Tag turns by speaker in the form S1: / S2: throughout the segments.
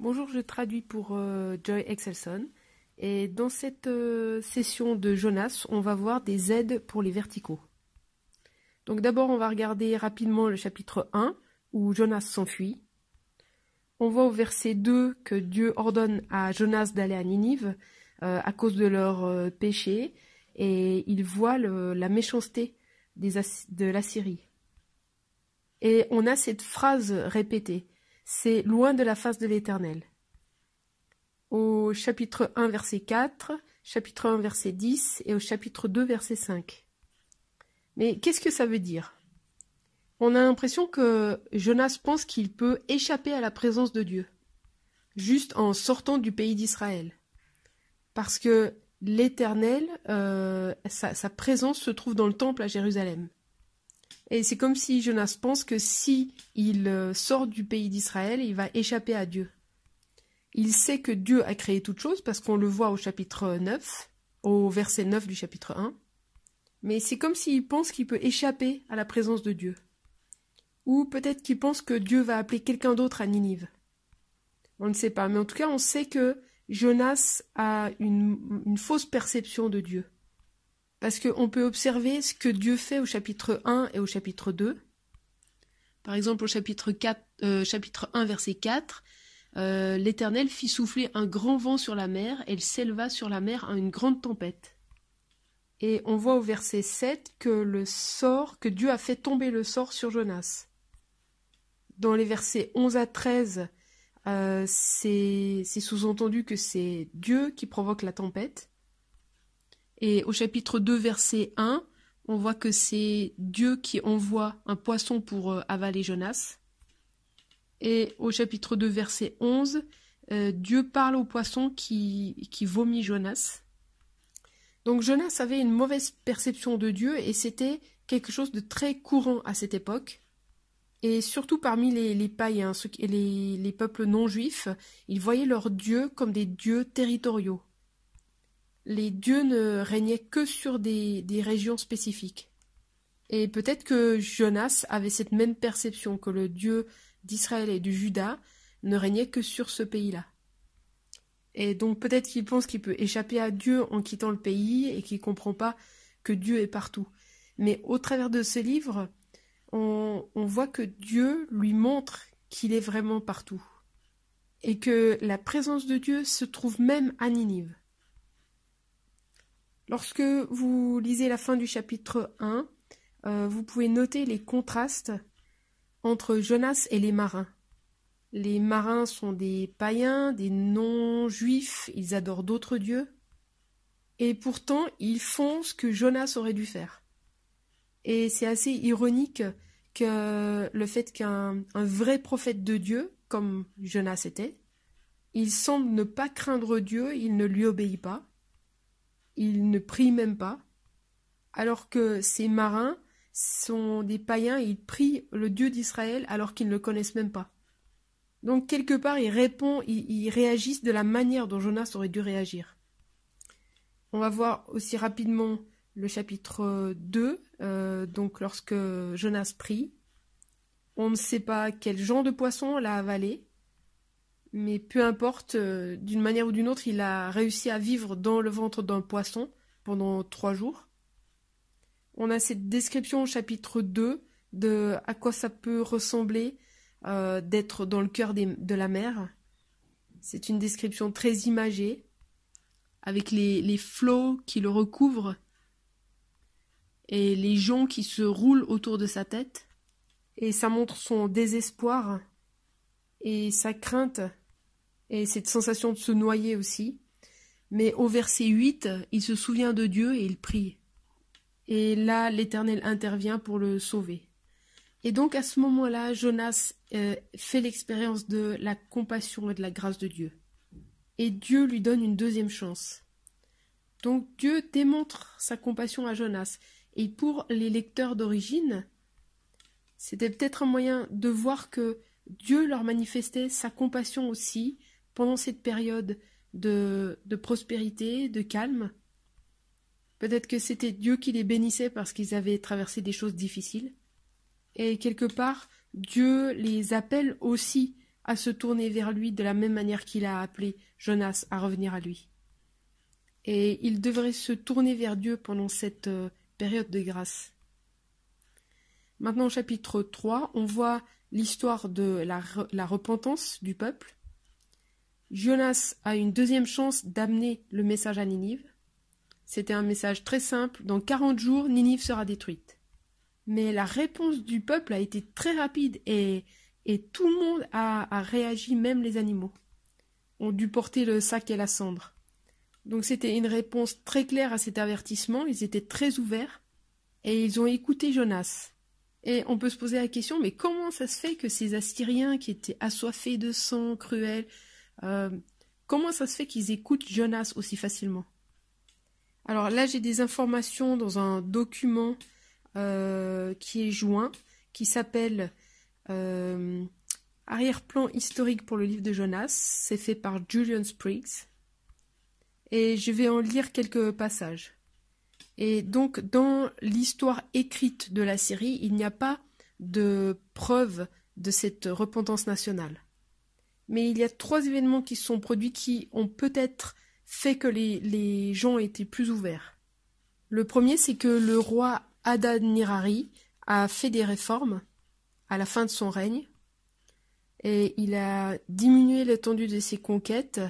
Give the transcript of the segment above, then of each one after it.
S1: Bonjour, je traduis pour euh, Joy Excelson. Et dans cette euh, session de Jonas, on va voir des aides pour les verticaux. Donc d'abord, on va regarder rapidement le chapitre 1, où Jonas s'enfuit. On voit au verset 2 que Dieu ordonne à Jonas d'aller à Ninive euh, à cause de leur péché, et il voit la méchanceté de la Et on a cette phrase répétée c'est loin de la face de l'Éternel. Au chapitre 1, verset 4, chapitre 1, verset 10 et au chapitre 2, verset 5. Mais qu'est-ce que ça veut dire On a l'impression que Jonas pense qu'il peut échapper à la présence de Dieu, juste en sortant du pays d'Israël. Parce que l'Éternel, euh, sa présence se trouve dans le temple à Jérusalem. Et c'est comme si Jonas pense que si il euh, sort du pays d'Israël, il va échapper à Dieu. Il sait que Dieu a créé toute chose parce qu'on le voit au chapitre 9, au verset 9 du chapitre 1. Mais c'est comme s'il pense qu'il peut échapper à la présence de Dieu. Ou peut-être qu'il pense que Dieu va appeler quelqu'un d'autre à Ninive. On ne sait pas, mais en tout cas, on sait que Jonas a une fausse perception de Dieu. Parce qu'on peut observer ce que Dieu fait au chapitre 1 et au chapitre 2. Par exemple, au chapitre, 4, 1, euh, verset 4, euh, l'Éternel fit souffler un grand vent sur la mer, elle s'éleva sur la mer à une grande tempête. Et on voit au verset 7 que Dieu a fait tomber le sort sur Jonas. Dans les versets 11 à 13, euh, c'est sous-entendu que c'est Dieu qui provoque la tempête. Et au chapitre 2, verset 1, on voit que c'est Dieu qui envoie un poisson pour euh, avaler Jonas. Et au chapitre 2, verset 11, euh, Dieu parle au poisson qui, qui vomit Jonas. Donc Jonas avait une mauvaise perception de Dieu et c'était quelque chose de très courant à cette époque. Et surtout parmi les, païens, les, les peuples non juifs, ils voyaient leurs dieux comme des dieux territoriaux les dieux ne régnaient que sur des, régions spécifiques. Et peut-être que Jonas avait cette même perception que le dieu d'Israël et du Juda ne régnait que sur ce pays-là. Et donc peut-être qu'il pense qu'il peut échapper à Dieu en quittant le pays et qu'il ne comprend pas que Dieu est partout. Mais au travers de ce livre, on, on voit que Dieu lui montre qu'il est vraiment partout. Et que la présence de Dieu se trouve même à Ninive. Lorsque vous lisez la fin du chapitre 1, euh, vous pouvez noter les contrastes entre Jonas et les marins. Les marins sont des païens, des non-juifs, ils adorent d'autres dieux, et pourtant ils font ce que Jonas aurait dû faire. Et c'est assez ironique que le fait qu'un vrai prophète de Dieu, comme Jonas était, il semble ne pas craindre Dieu, il ne lui obéit pas, ils ne prient même pas, alors que ces marins sont des païens ils prient le Dieu d'Israël alors qu'ils ne le connaissent même pas. Donc quelque part, ils répondent, ils, réagissent de la manière dont Jonas aurait dû réagir. On va voir aussi rapidement le chapitre 2, euh, donc lorsque Jonas prie. On ne sait pas quel genre de poisson l'a avalé, mais peu importe, euh, d'une manière ou d'une autre, il a réussi à vivre dans le ventre d'un poisson pendant trois jours. On a cette description au chapitre 2 de à quoi ça peut ressembler euh, d'être dans le cœur de la mer. C'est une description très imagée, avec les, les flots qui le recouvrent et les joncs qui se roulent autour de sa tête. Et ça montre son désespoir et sa crainte et cette sensation de se noyer aussi. Mais au verset 8, il se souvient de Dieu et il prie. Et là, l'Éternel intervient pour le sauver. Et donc à ce moment-là, Jonas euh, fait l'expérience de la compassion et de la grâce de Dieu. Et Dieu lui donne une deuxième chance. Donc Dieu démontre sa compassion à Jonas. Et pour les lecteurs d'origine, c'était peut-être un moyen de voir que Dieu leur manifestait sa compassion aussi pendant cette période de, de prospérité, de calme. Peut-être que c'était Dieu qui les bénissait parce qu'ils avaient traversé des choses difficiles. Et quelque part, Dieu les appelle aussi à se tourner vers lui de la même manière qu'il a appelé Jonas à revenir à lui. Et ils devraient se tourner vers Dieu pendant cette euh, période de grâce. Maintenant, au chapitre 3, on voit l'histoire de la, repentance du peuple. Jonas a une deuxième chance d'amener le message à Ninive. C'était un message très simple, dans 40 jours, Ninive sera détruite. Mais la réponse du peuple a été très rapide et, et tout le monde a, a réagi, même les animaux. Ont dû porter le sac et la cendre. Donc c'était une réponse très claire à cet avertissement, ils étaient très ouverts et ils ont écouté Jonas. Et on peut se poser la question, mais comment ça se fait que ces Assyriens qui étaient assoiffés de sang, cruels, euh, comment ça se fait qu'ils écoutent Jonas aussi facilement Alors là, j'ai des informations dans un document euh, qui est joint, qui s'appelle euh, Arrière-plan historique pour le livre de Jonas. C'est fait par Julian Spriggs. Et je vais en lire quelques passages. Et donc, dans l'histoire écrite de la Syrie, il n'y a pas de preuve de cette repentance nationale. Mais il y a trois événements qui se sont produits qui ont peut-être fait que les, gens étaient plus ouverts. Le premier, c'est que le roi Adad Nirari a fait des réformes à la fin de son règne et il a diminué l'étendue de ses conquêtes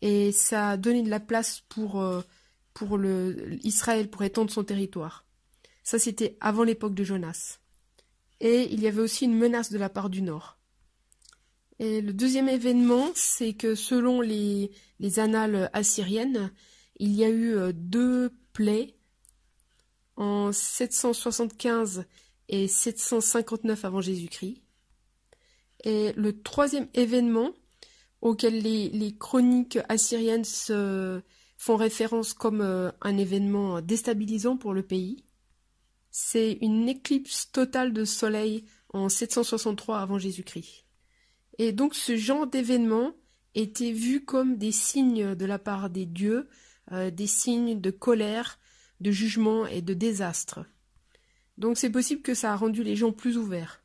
S1: et ça a donné de la place pour euh, pour Israël pour étendre son territoire. Ça, c'était avant l'époque de Jonas. Et il y avait aussi une menace de la part du Nord. Et le deuxième événement, c'est que selon les, annales assyriennes, il y a eu euh, deux plaies en 775 et 759 avant Jésus-Christ. Et le troisième événement auquel les, les chroniques assyriennes se, font référence comme euh, un événement déstabilisant pour le pays. C'est une éclipse totale de soleil en 763 avant Jésus-Christ. Et donc ce genre d'événement était vu comme des signes de la part des dieux, euh, des signes de colère, de jugement et de désastre. Donc c'est possible que ça a rendu les gens plus ouverts.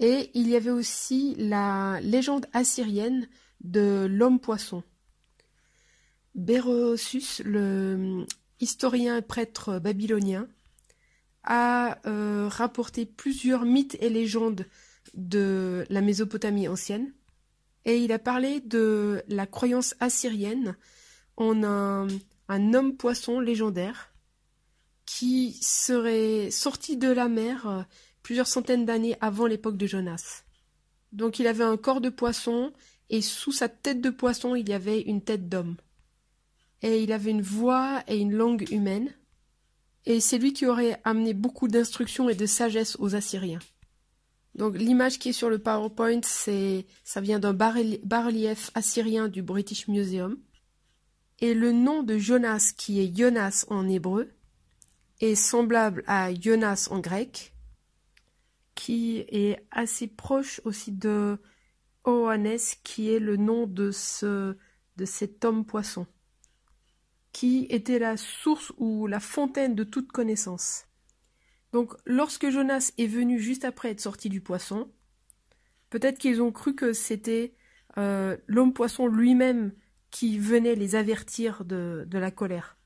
S1: Et il y avait aussi la légende assyrienne de l'homme poisson. Bérosus, le hum, historien et prêtre babylonien, a euh, rapporté plusieurs mythes et légendes de la Mésopotamie ancienne, et il a parlé de la croyance assyrienne en un homme-poisson légendaire qui serait sorti de la mer euh, plusieurs centaines d'années avant l'époque de Jonas. Donc il avait un corps de poisson, et sous sa tête de poisson, il y avait une tête d'homme et il avait une voix et une langue humaine, et c'est lui qui aurait amené beaucoup d'instructions et de sagesse aux Assyriens. Donc l'image qui est sur le PowerPoint, c'est ça vient d'un bas-relief assyrien du British Museum. Et le nom de Jonas, qui est Jonas en hébreu, est semblable à Jonas en grec, qui est assez proche aussi de Oannes, qui est le nom de, ce, de cet homme poisson qui était la source ou la fontaine de toute connaissance. Donc lorsque Jonas est venu juste après être sorti du poisson, peut-être qu'ils ont cru que c'était euh, l'homme poisson lui-même qui venait les avertir de, de la colère.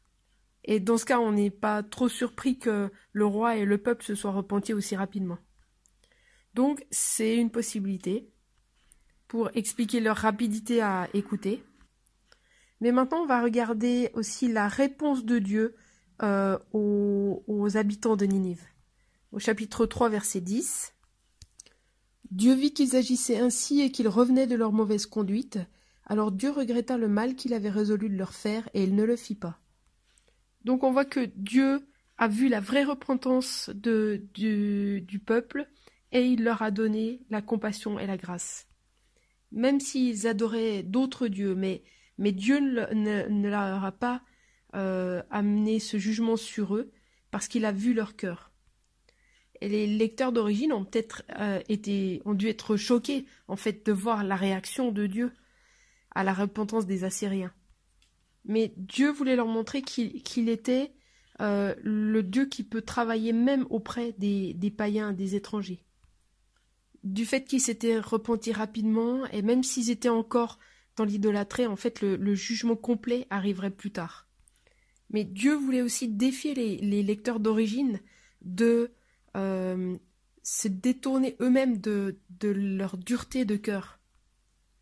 S1: Et dans ce cas, on n'est pas trop surpris que le roi et le peuple se soient repentis aussi rapidement. Donc c'est une possibilité pour expliquer leur rapidité à écouter. Mais maintenant, on va regarder aussi la réponse de Dieu euh, aux, habitants de Ninive. Au chapitre 3, verset 10. Dieu vit qu'ils agissaient ainsi et qu'ils revenaient de leur mauvaise conduite. Alors Dieu regretta le mal qu'il avait résolu de leur faire et il ne le fit pas. Donc on voit que Dieu a vu la vraie repentance du, du, peuple et il leur a donné la compassion et la grâce. Même s'ils adoraient d'autres dieux, mais mais Dieu ne, leur a pas euh, amené ce jugement sur eux parce qu'il a vu leur cœur. Et les lecteurs d'origine ont peut-être euh, été, ont dû être choqués en fait de voir la réaction de Dieu à la repentance des Assyriens. Mais Dieu voulait leur montrer qu'il était euh, le Dieu qui peut travailler même auprès des, des païens, des étrangers. Du fait qu'ils s'étaient repentis rapidement, et même s'ils étaient encore dans l'idolâtrie, en fait, le, jugement complet arriverait plus tard. Mais Dieu voulait aussi défier les, lecteurs d'origine de euh, se détourner eux-mêmes de, leur dureté de cœur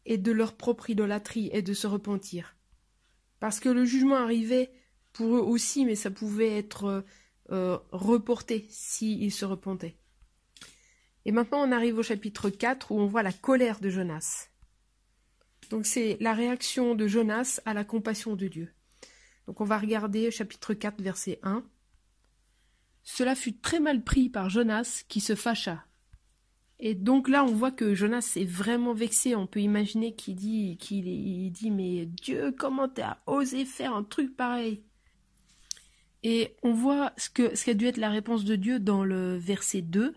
S1: et de leur propre idolâtrie et de se repentir. Parce que le jugement arrivait pour eux aussi, mais ça pouvait être euh, reporté s'ils se repentaient. Et maintenant on arrive au chapitre 4 où on voit la colère de Jonas. Donc c'est la réaction de Jonas à la compassion de Dieu. Donc on va regarder chapitre 4 verset 1. Cela fut très mal pris par Jonas qui se fâcha. Et donc là on voit que Jonas est vraiment vexé, on peut imaginer qu'il dit qu'il dit mais Dieu comment t'as osé faire un truc pareil Et on voit ce que ce qu'a dû être la réponse de Dieu dans le verset 2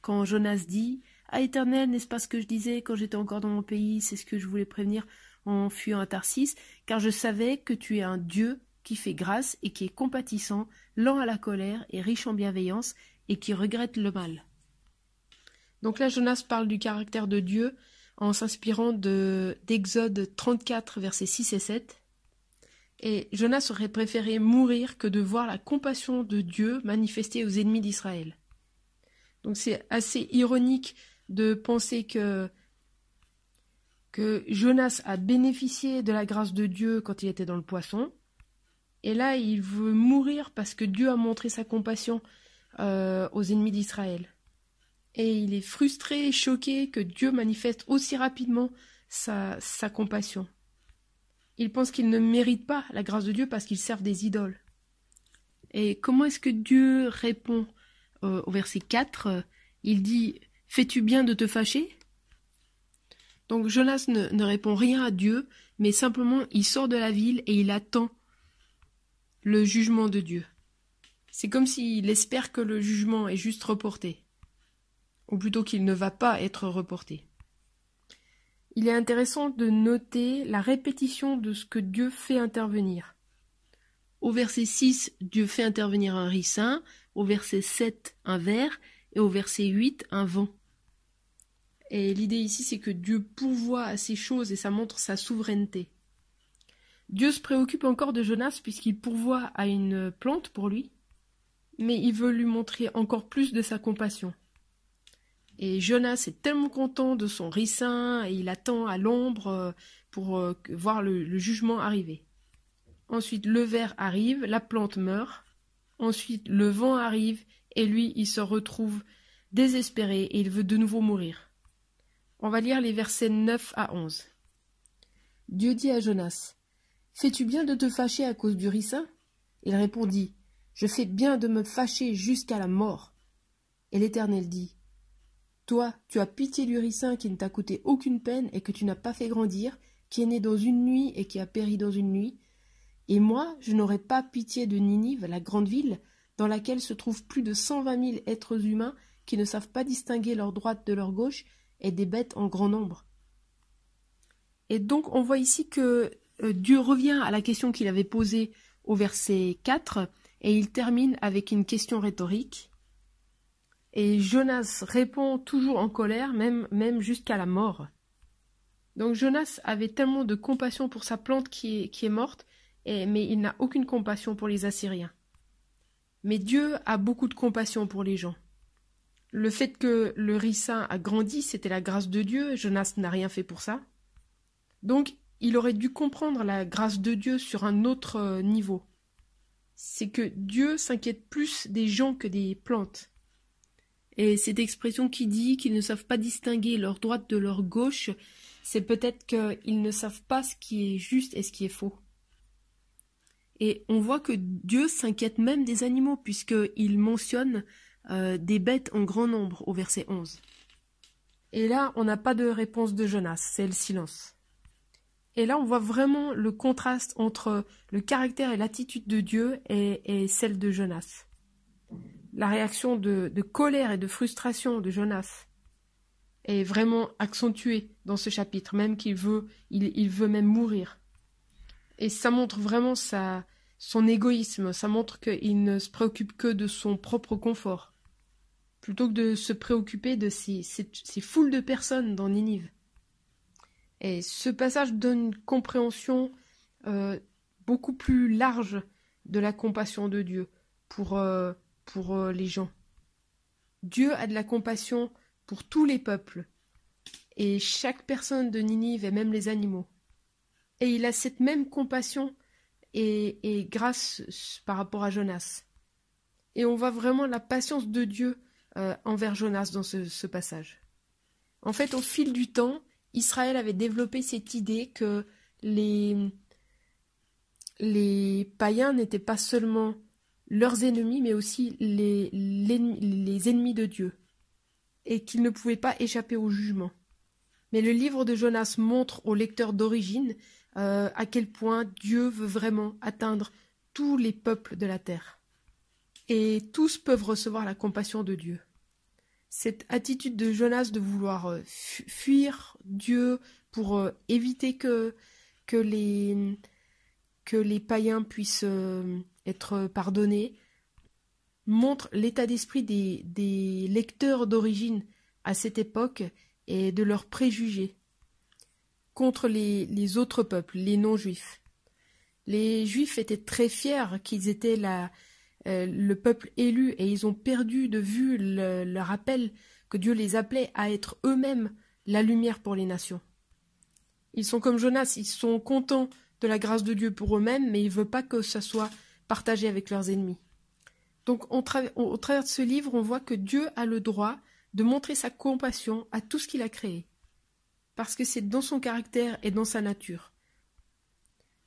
S1: quand Jonas dit « À éternel, n'est-ce pas ce que je disais quand j'étais encore dans mon pays C'est ce que je voulais prévenir en fuyant à Tarsis, car je savais que tu es un Dieu qui fait grâce et qui est compatissant, lent à la colère et riche en bienveillance, et qui regrette le mal. Donc là, Jonas parle du caractère de Dieu en s'inspirant d'Exode 34, versets 6 et 7. Et Jonas aurait préféré mourir que de voir la compassion de Dieu manifestée aux ennemis d'Israël. Donc c'est assez ironique de penser que, que Jonas a bénéficié de la grâce de Dieu quand il était dans le poisson. Et là, il veut mourir parce que Dieu a montré sa compassion euh, aux ennemis d'Israël. Et il est frustré et choqué que Dieu manifeste aussi rapidement sa, sa compassion. Il pense qu'il ne mérite pas la grâce de Dieu parce qu'il sert des idoles. Et comment est-ce que Dieu répond euh, au verset 4 Il dit Fais-tu bien de te fâcher Donc Jonas ne, répond rien à Dieu, mais simplement il sort de la ville et il attend le jugement de Dieu. C'est comme s'il espère que le jugement est juste reporté, ou plutôt qu'il ne va pas être reporté. Il est intéressant de noter la répétition de ce que Dieu fait intervenir. Au verset 6, Dieu fait intervenir un ricin, au verset 7, un verre et au verset 8 un vent. Et l'idée ici, c'est que Dieu pourvoit à ces choses et ça montre sa souveraineté. Dieu se préoccupe encore de Jonas puisqu'il pourvoit à une plante pour lui, mais il veut lui montrer encore plus de sa compassion. Et Jonas est tellement content de son ricin et il attend à l'ombre euh, pour euh, voir le, le jugement arriver. Ensuite, le ver arrive, la plante meurt. Ensuite, le vent arrive et lui, il se retrouve désespéré et il veut de nouveau mourir. On va lire les versets 9 à 11. Dieu dit à Jonas Fais-tu bien de te fâcher à cause du ricin Il répondit Je fais bien de me fâcher jusqu'à la mort. Et l'Éternel dit Toi, tu as pitié du ricin qui ne t'a coûté aucune peine et que tu n'as pas fait grandir, qui est né dans une nuit et qui a péri dans une nuit. Et moi, je n'aurai pas pitié de Ninive, la grande ville, dans laquelle se trouvent plus de 120 000 êtres humains qui ne savent pas distinguer leur droite de leur gauche, et des bêtes en grand nombre. Et donc on voit ici que euh, Dieu revient à la question qu'il avait posée au verset 4, et il termine avec une question rhétorique. Et Jonas répond toujours en colère, même, même jusqu'à la mort. Donc Jonas avait tellement de compassion pour sa plante qui est, qui est morte, mais il n'a aucune compassion pour les Assyriens. Mais Dieu a beaucoup de compassion pour les gens. Le fait que le riz a grandi, c'était la grâce de Dieu, Jonas n'a rien fait pour ça. Donc, il aurait dû comprendre la grâce de Dieu sur un autre euh, niveau. C'est que Dieu s'inquiète plus des gens que des plantes. Et cette expression qui dit qu'ils ne savent pas distinguer leur droite de leur gauche, c'est peut-être qu'ils ne savent pas ce qui est juste et ce qui est faux. Et on voit que Dieu s'inquiète même des animaux, puisqu'il mentionne euh, des bêtes en grand nombre au verset 11. Et là, on n'a pas de réponse de Jonas, c'est le silence. Et là, on voit vraiment le contraste entre le caractère et l'attitude de Dieu et, celle de Jonas. La réaction de, colère et de frustration de Jonas est vraiment accentuée dans ce chapitre, même qu'il veut, il veut même mourir. Et ça montre vraiment son égoïsme, ça montre qu'il ne se préoccupe que de son propre confort, plutôt que de se préoccuper de ces, foules de personnes dans Ninive. Et ce passage donne une compréhension euh, beaucoup plus large de la compassion de Dieu pour, euh, pour euh, les gens. Dieu a de la compassion pour tous les peuples, et chaque personne de Ninive et même les animaux et il a cette même compassion et, grâce euh, par rapport à Jonas. Et on voit vraiment la patience de Dieu euh, envers Jonas dans ce, passage. En fait, au fil du temps, Israël avait développé cette idée que les, les païens n'étaient pas seulement leurs ennemis, mais aussi les, les ennemis de Dieu, et qu'ils ne pouvaient pas échapper au jugement. Mais le livre de Jonas montre au lecteur d'origine euh, à quel point Dieu veut vraiment atteindre tous les peuples de la terre. Et tous peuvent recevoir la compassion de Dieu. Cette attitude de Jonas de vouloir euh, fuir Dieu pour euh, éviter que, que, les, que les païens puissent être pardonnés, montre l'état d'esprit des lecteurs d'origine à cette époque et de leurs préjugés contre les, autres peuples, les non-juifs. Les juifs étaient très fiers qu'ils étaient euh, le peuple élu et ils ont perdu de vue le, leur appel que Dieu les appelait à être eux-mêmes la lumière pour les nations. Ils sont comme Jonas, ils sont contents de la grâce de Dieu pour eux-mêmes, mais ils ne veulent pas que ça soit partagé avec leurs ennemis. Donc au travers de ce livre, on voit que Dieu a le droit de montrer sa compassion à tout ce qu'il a créé parce que c'est dans son caractère et dans sa nature.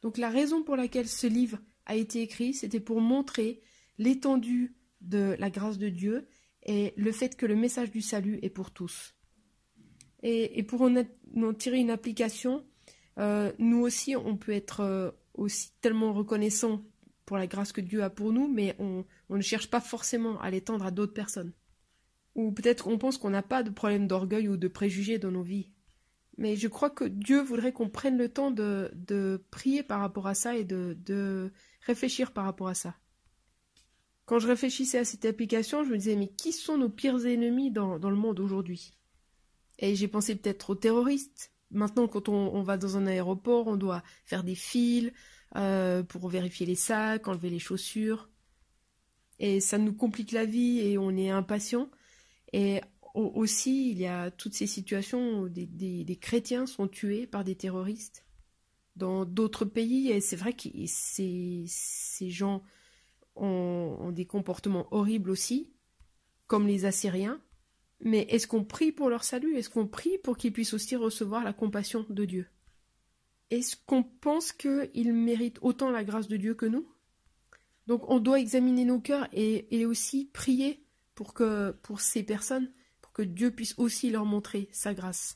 S1: Donc la raison pour laquelle ce livre a été écrit, c'était pour montrer l'étendue de la grâce de Dieu et le fait que le message du salut est pour tous. Et, pour en, tirer une application, euh, nous aussi, on peut être euh, aussi tellement reconnaissant pour la grâce que Dieu a pour nous, mais on, on ne cherche pas forcément à l'étendre à d'autres personnes. Ou peut-être on pense qu'on n'a pas de problème d'orgueil ou de préjugés dans nos vies, mais je crois que Dieu voudrait qu'on prenne le temps de, prier par rapport à ça et de, réfléchir par rapport à ça. Quand je réfléchissais à cette application, je me disais, mais qui sont nos pires ennemis dans, le monde aujourd'hui Et j'ai pensé peut-être aux terroristes. Maintenant, quand on, va dans un aéroport, on doit faire des fils euh, pour vérifier les sacs, enlever les chaussures. Et ça nous complique la vie et on est impatient. Et aussi, il y a toutes ces situations où des, chrétiens sont tués par des terroristes dans d'autres pays. Et c'est vrai que ces, gens ont, des comportements horribles aussi, comme les Assyriens. Mais est-ce qu'on prie pour leur salut Est-ce qu'on prie pour qu'ils puissent aussi recevoir la compassion de Dieu Est-ce qu'on pense qu'ils méritent autant la grâce de Dieu que nous Donc on doit examiner nos cœurs et, et aussi prier pour, que, pour ces personnes que Dieu puisse aussi leur montrer sa grâce.